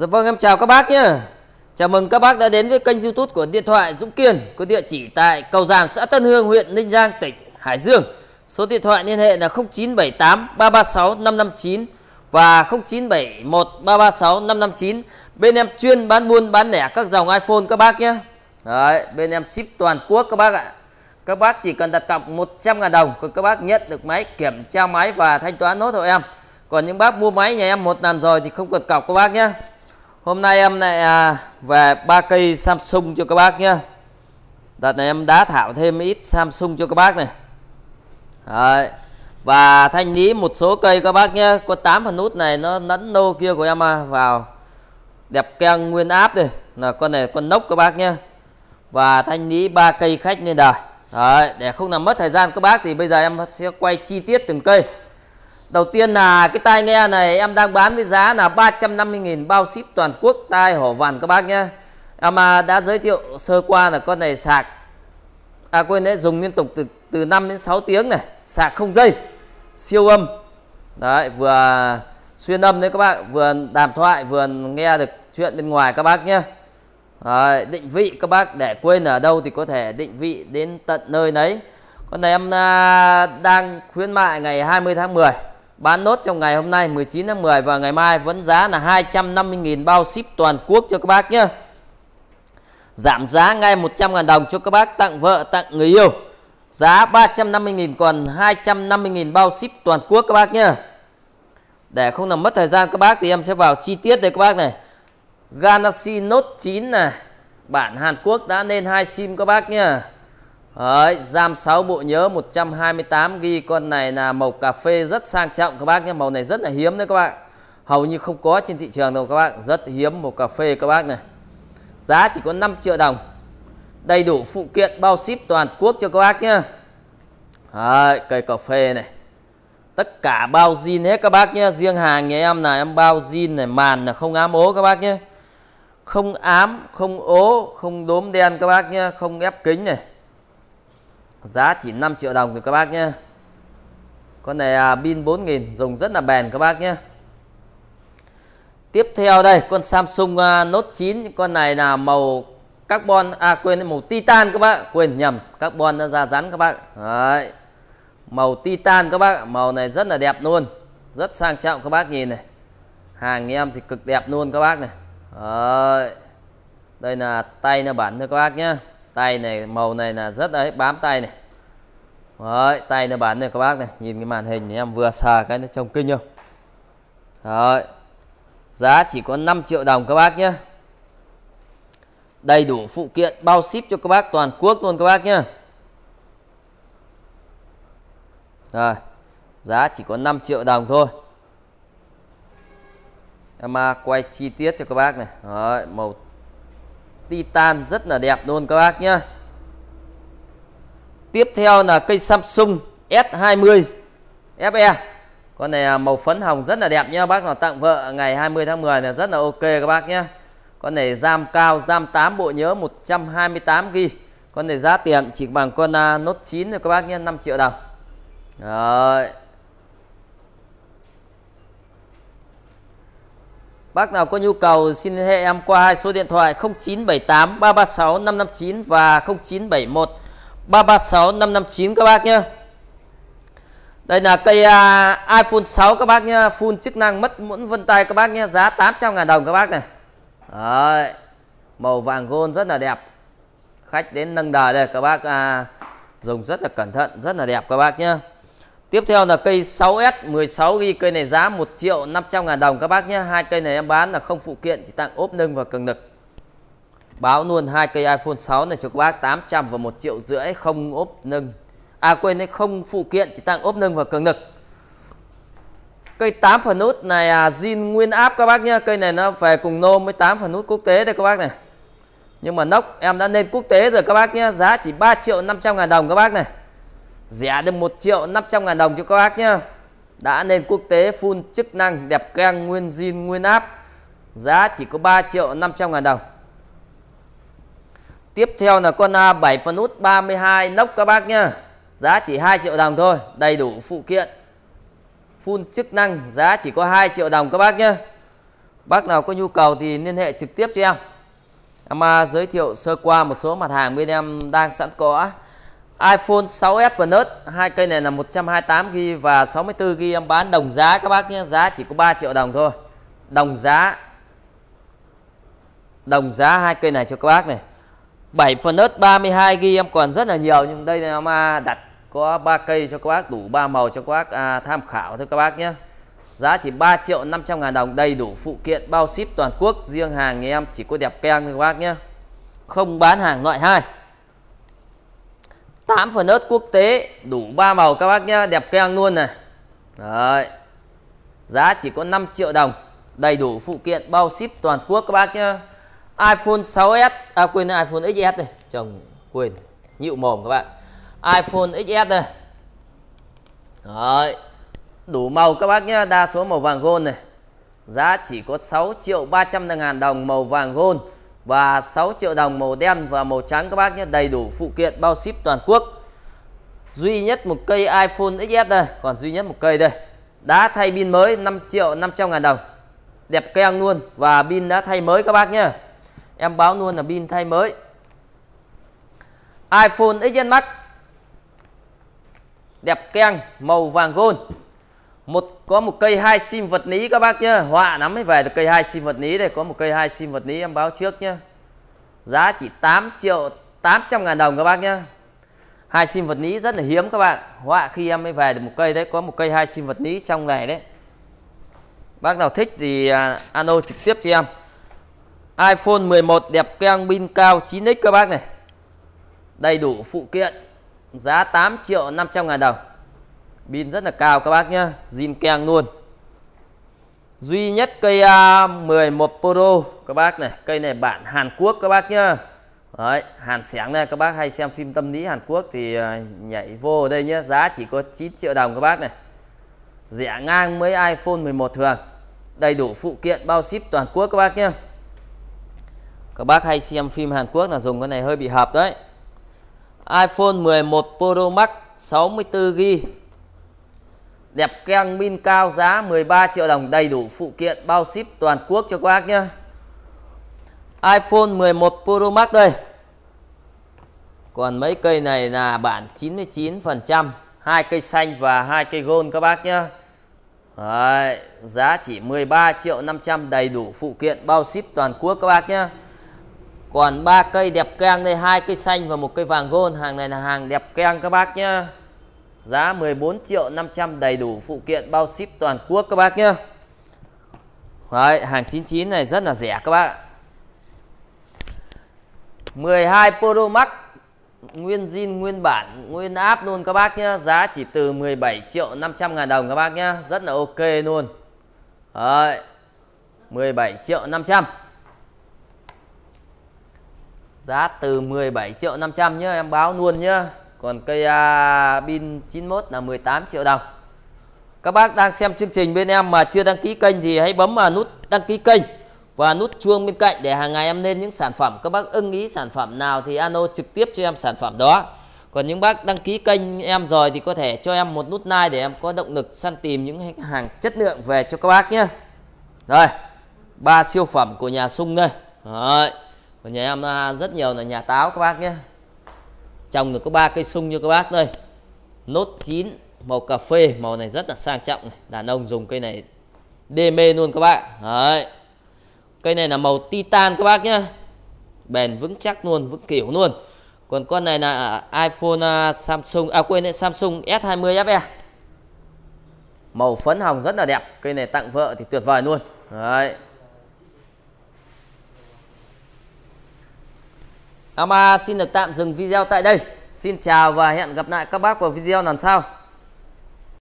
Dạ vâng em chào các bác nhé Chào mừng các bác đã đến với kênh youtube của Điện thoại Dũng Kiên Có địa chỉ tại cầu Giàm xã Tân Hương huyện Ninh Giang tỉnh Hải Dương Số điện thoại liên hệ là 0978 336 559 và 0971 336 559 Bên em chuyên bán buôn bán lẻ các dòng iPhone các bác nhé Đấy, bên em ship toàn quốc các bác ạ Các bác chỉ cần đặt cọc 100 ngàn đồng Còn các bác nhận được máy, kiểm tra máy và thanh toán nốt hộ em Còn những bác mua máy nhà em một lần rồi thì không cần cọc các bác nhé Hôm nay em lại à, về ba cây Samsung cho các bác nhé Đợt này em đá thảo thêm ít Samsung cho các bác này Đấy. Và thanh lý một số cây các bác nhé Có 8 phần nút này nó lẫn nô kia của em à, vào Đẹp keng nguyên áp đây là Con này con nốc các bác nhé Và thanh lý ba cây khách lên đời Đấy. Để không làm mất thời gian các bác thì bây giờ em sẽ quay chi tiết từng cây Đầu tiên là cái tai nghe này em đang bán với giá là 350.000 bao ship toàn quốc tai hổ vằn các bác nhé. Em à, đã giới thiệu sơ qua là con này sạc. À quên đấy dùng liên tục từ từ 5 đến 6 tiếng này. Sạc không dây. Siêu âm. Đấy vừa xuyên âm đấy các bạn, Vừa đàm thoại vừa nghe được chuyện bên ngoài các bác nhé. Đấy, định vị các bác để quên ở đâu thì có thể định vị đến tận nơi đấy. Con này em à, đang khuyến mại ngày 20 tháng 10 bán nốt trong ngày hôm nay 19 tháng 10 và ngày mai vẫn giá là 250.000 bao ship toàn quốc cho các bác nhé. Giảm giá ngay 100.000 đồng cho các bác tặng vợ, tặng người yêu. Giá 350.000 còn 250.000 bao ship toàn quốc các bác nhé. Để không làm mất thời gian các bác thì em sẽ vào chi tiết đây các bác này. Galaxy Note 9 này, bản Hàn Quốc đã lên hai sim các bác nhé. Đấy, giam 6 bộ nhớ 128 ghi con này là màu cà phê rất sang trọng các bác nhé màu này rất là hiếm đấy các bạn hầu như không có trên thị trường đâu các bạn rất hiếm màu cà phê các bác này giá chỉ có 5 triệu đồng đầy đủ phụ kiện bao ship toàn quốc cho các bác nhé Đấy, cây cà phê này tất cả bao zin hết các bác nhé riêng hàng nhà em là em bao zin này màn là không ám ố các bác nhé không ám không ố không đốm đen các bác nhé không ép kính này giá chỉ 5 triệu đồng thì các bác nhé con này à, pin 4000 dùng rất là bền các bác nhé tiếp theo đây con Samsung à, Note 9 con này là màu carbon à quên màu titan các bạn quên nhầm carbon nó ra rắn các bạn. Đấy. màu titan các bác màu này rất là đẹp luôn rất sang trọng các bác nhìn này hàng em thì cực đẹp luôn các bác này Đấy. đây là tay nó bản thôi các bác nhé tay này màu này là rất đấy bám tay này Đấy, tay nó bắn này các bác này nhìn cái màn hình này, em vừa sờ cái nó trông kinh không Đấy. giá chỉ có 5 triệu đồng các bác nhé đầy đủ phụ kiện bao ship cho các bác toàn quốc luôn các bác nhé Rồi, giá chỉ có 5 triệu đồng thôi em à, quay chi tiết cho các bác này Đấy, màu titan rất là đẹp luôn các bác nhé. tiếp theo là cây Samsung S20 FE con này màu phấn hồng rất là đẹp nhá bác nào tặng vợ ngày 20 tháng 10 là rất là ok các bác nhé. con này RAM cao RAM 8 bộ nhớ 128GB con này giá tiền chỉ bằng con à, Note 9 rồi các bác nhé 5 triệu đồng Rồi Bác nào có nhu cầu xin hệ em qua hai số điện thoại 0978 336 559 và 0971 336 559 các bác nhé. Đây là cây uh, iPhone 6 các bác nhé, full chức năng mất muỗng vân tay các bác nhé, giá 800 ngàn đồng các bác này. Đấy. Màu vàng gold rất là đẹp. Khách đến nâng đà đây các bác à, dùng rất là cẩn thận, rất là đẹp các bác nhé. Tiếp theo là cây 6S 16 g cây này giá 1 triệu 500 ngàn đồng các bác nhé hai cây này em bán là không phụ kiện chỉ tặng ốp nâng và cường lực Báo luôn hai cây iPhone 6 này cho các bác 800 và 1 triệu rưỡi không ốp nâng À quên đấy không phụ kiện chỉ tặng ốp nâng và cường lực Cây 8 phần nút này à, zin nguyên áp các bác nhé Cây này nó về cùng nôm với 8 phần nút quốc tế đây các bác này Nhưng mà nóc em đã lên quốc tế rồi các bác nhé Giá chỉ 3 triệu 500 ngàn đồng các bác này rẻ được 1 triệu 500 ngàn đồng cho các bác nhá đã nền quốc tế full chức năng đẹp keng nguyên zin nguyên áp giá chỉ có 3 triệu 500 ngàn đồng tiếp theo là con 7 phân út 32 nóc các bác nhá giá chỉ 2 triệu đồng thôi đầy đủ phụ kiện full chức năng giá chỉ có 2 triệu đồng các bác nhé bác nào có nhu cầu thì liên hệ trực tiếp cho em em à, giới thiệu sơ qua một số mặt hàng bên em đang sẵn có iPhone 6s Plus hai cây này là 128GB và 64GB em bán đồng giá các bác nhé giá chỉ có 3 triệu đồng thôi đồng giá đồng giá hai cây này cho các bác này 7 phần ớt 32GB em còn rất là nhiều nhưng đây là mà đặt có 3 cây cho các bác đủ 3 màu cho các bác à, tham khảo thôi các bác nhé giá chỉ 3 triệu 500 ngàn đồng đầy đủ phụ kiện bao ship toàn quốc riêng hàng nhà em chỉ có đẹp keng thôi các bác nhé không bán hàng loại 2 8 phần ớt quốc tế đủ ba màu các bác nhá đẹp keng luôn này Đấy. giá chỉ có 5 triệu đồng đầy đủ phụ kiện bao ship toàn quốc các bác nhá iPhone 6s à quên iPhone XS này chồng quên nhịu mồm các bạn iPhone XS này Đấy. đủ màu các bác nhá đa số màu vàng gold này giá chỉ có 6 triệu 300 ngàn đồng màu vàng gold và 6 triệu đồng màu đen và màu trắng các bác nhé đầy đủ phụ kiện bao ship toàn quốc duy nhất một cây iPhone XS đây còn duy nhất một cây đây đã thay pin mới 5 triệu 500 ngàn đồng đẹp keng luôn và pin đã thay mới các bác nhé em báo luôn là pin thay mới iPhone XS Max đẹp keng màu vàng gold một có một cây hai sim vật lý các bác nhá họa lắm mới về được cây hai sim vật lý đây có một cây hai sim vật lý em báo trước nhá giá chỉ 8 triệu 800 ngàn đồng các bác nhá hai sim vật lý rất là hiếm các bạn họa khi em mới về được một cây đấy có một cây hai sim vật lý trong này đấy bác nào thích thì à, alo trực tiếp cho em iPhone 11 đẹp keng pin cao 9x các bác này đầy đủ phụ kiện giá 8 triệu 500 ngàn đồng pin rất là cao các bác nhá, zin keng luôn duy nhất cây A11 à, Pro các bác này cây này bản Hàn Quốc các bác nhá Đấy, Hàn sáng này các bác hay xem phim tâm lý Hàn Quốc thì à, nhảy vô ở đây nhé giá chỉ có 9 triệu đồng các bác này rẻ ngang mới iPhone 11 thường đầy đủ phụ kiện bao ship toàn quốc các bác nhé các bác hay xem phim Hàn Quốc là dùng cái này hơi bị hợp đấy iPhone 11 Pro Max 64GB Đẹp keng min cao giá 13 triệu đồng đầy đủ phụ kiện bao ship toàn quốc cho các bác nhé. iPhone 11 Pro Max đây. Còn mấy cây này là bản 99%, hai cây xanh và hai cây gold các bác nhé. Đấy, giá chỉ 13 triệu 500 đầy đủ phụ kiện bao ship toàn quốc các bác nhé. Còn ba cây đẹp keng đây, hai cây xanh và một cây vàng gold, hàng này là hàng đẹp keng các bác nhé. Giá 14 triệu 500 đầy đủ phụ kiện bao ship toàn quốc các bác nhé. Đấy, hàng 99 này rất là rẻ các bác ạ. 12 Pro Max nguyên zin nguyên bản nguyên áp luôn các bác nhé giá chỉ từ 17 triệu 500 ngàn đồng các bác nhá, rất là ok luôn Đấy, 17 triệu 500 giá từ 17 triệu 500 nhá em báo luôn nhá còn cây à, pin uh, 91 là 18 triệu đồng các bác đang xem chương trình bên em mà chưa đăng ký kênh thì hãy bấm vào nút đăng ký kênh và nút chuông bên cạnh để hàng ngày em lên những sản phẩm các bác ưng ý sản phẩm nào thì ano trực tiếp cho em sản phẩm đó còn những bác đăng ký kênh em rồi thì có thể cho em một nút like để em có động lực săn tìm những hàng chất lượng về cho các bác nhé rồi ba siêu phẩm của nhà sung đây rồi của nhà em à, rất nhiều là nhà táo các bác nhé trồng được có ba cây sung như các bác đây nốt chín màu cà phê màu này rất là sang trọng này. đàn ông dùng cây này đê mê luôn các bạn đấy cây này là màu titan các bác nhá bền vững chắc luôn vững kiểu luôn còn con này là iPhone à, Samsung à quên đấy Samsung S20 FE màu phấn hồng rất là đẹp cây này tặng vợ thì tuyệt vời luôn đấy Ama xin được tạm dừng video tại đây. Xin chào và hẹn gặp lại các bác vào video lần sau.